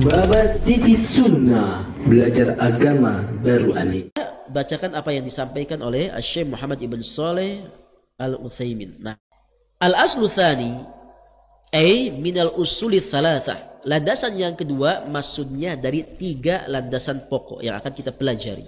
Babat TV Sunnah Belajar agama baru alim Bacakan apa yang disampaikan oleh Asyik Muhammad Ibn Saleh Al-Uthaymin Nah, Al-Aslu Thani Ay minal usuli thalathah Landasan yang kedua maksudnya dari tiga landasan pokok yang akan kita pelajari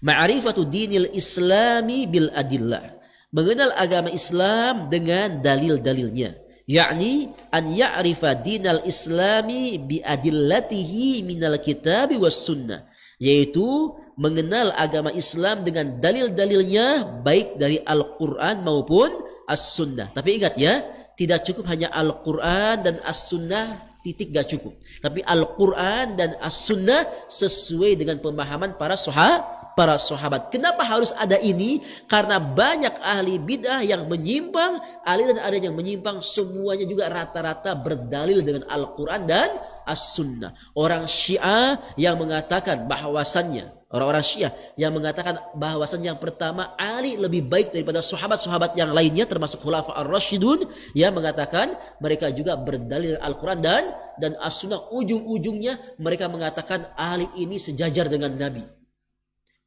Ma'rifatu dinil islami bil adillah Mengenal agama Islam dengan dalil-dalilnya yakni an ya'rifa dinal islami bi adillatihi minal kitab was sunnah yaitu mengenal agama Islam dengan dalil-dalilnya baik dari Al-Qur'an maupun As-Sunnah. Tapi ingat ya, tidak cukup hanya Al-Qur'an dan As-Sunnah titik gak cukup. Tapi Al-Qur'an dan As-Sunnah sesuai dengan pemahaman para sahabat para sahabat. Kenapa harus ada ini? Karena banyak ahli bidah yang menyimpang, ahli dan ada yang menyimpang, semuanya juga rata-rata berdalil dengan Al-Quran dan As-Sunnah. Orang Syiah yang mengatakan bahwasannya, orang-orang Syiah yang mengatakan bahwasan yang pertama Ali lebih baik daripada sahabat-sahabat yang lainnya termasuk Khulafa Ar-Rasyidun yang mengatakan mereka juga berdalil dengan Al-Quran dan dan As-Sunnah ujung-ujungnya mereka mengatakan Ali ini sejajar dengan Nabi.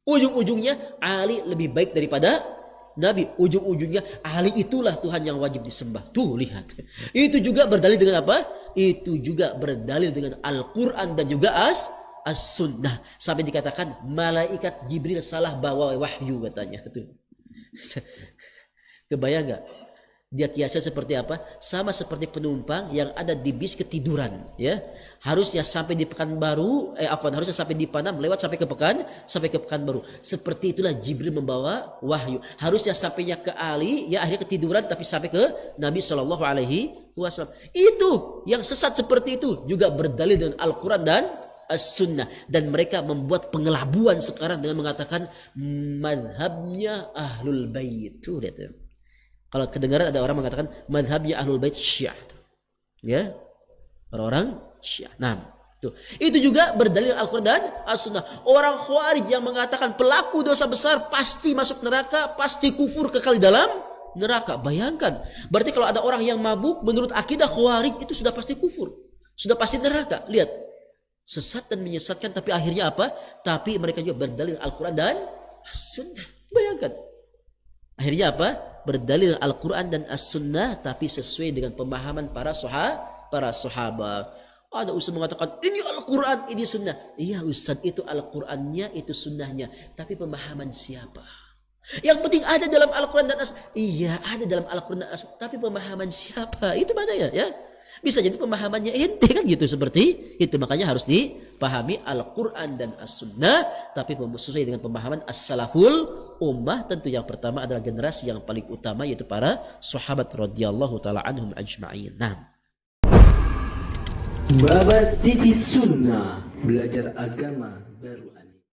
Ujung-ujungnya Ali lebih baik daripada Nabi. Ujung-ujungnya Ali itulah Tuhan yang wajib disembah. Tuh lihat. Itu juga berdalil dengan apa? Itu juga berdalil dengan Al-Quran dan juga as as-sunnah. Sampai dikatakan malaikat Jibril salah bawa wahyu katanya. Tuh. Kebayang nggak? dia kiasnya seperti apa? Sama seperti penumpang yang ada di bis ketiduran, ya. Harusnya sampai di Pekanbaru, eh afwan, harusnya sampai di Panam, lewat sampai ke Pekan, sampai ke pekan baru. Seperti itulah Jibril membawa wahyu. Harusnya sampainya ke Ali, ya akhirnya ketiduran tapi sampai ke Nabi Shallallahu alaihi wasallam. Itu yang sesat seperti itu juga berdalil dengan Al-Qur'an dan As-Sunnah dan mereka membuat pengelabuan sekarang dengan mengatakan madhabnya ahlul bait. Tuh lihat tuh. Kalau kedengaran ada orang mengatakan madhabnya ahlul bait syiah. Ya. Orang-orang syiah. Nah, itu. itu juga berdalil Al-Quran dan As-Sunnah. Orang khawarij yang mengatakan pelaku dosa besar pasti masuk neraka, pasti kufur kekal di dalam neraka. Bayangkan. Berarti kalau ada orang yang mabuk menurut akidah khawarij itu sudah pasti kufur. Sudah pasti neraka. Lihat. Sesat dan menyesatkan tapi akhirnya apa? Tapi mereka juga berdalil Al-Quran dan As-Sunnah. Bayangkan. Akhirnya apa? berdalil Al-Quran dan As-Sunnah tapi sesuai dengan pemahaman para sahabat para sahabat ada ustaz mengatakan ini Al-Quran ini sunnah iya ustaz itu Al-Qurannya itu sunnahnya tapi pemahaman siapa yang penting ada dalam Al-Quran dan As iya ada dalam Al-Quran dan As tapi pemahaman siapa itu mana ya ya bisa jadi pemahamannya ente kan gitu seperti itu makanya harus dipahami Al-Qur'an dan As-Sunnah tapi sesuai dengan pemahaman as-salaful ummah tentu yang pertama adalah generasi yang paling utama yaitu para sahabat radhiyallahu taala anhum ajma'in. Nah. Babat TV Sunnah belajar agama baru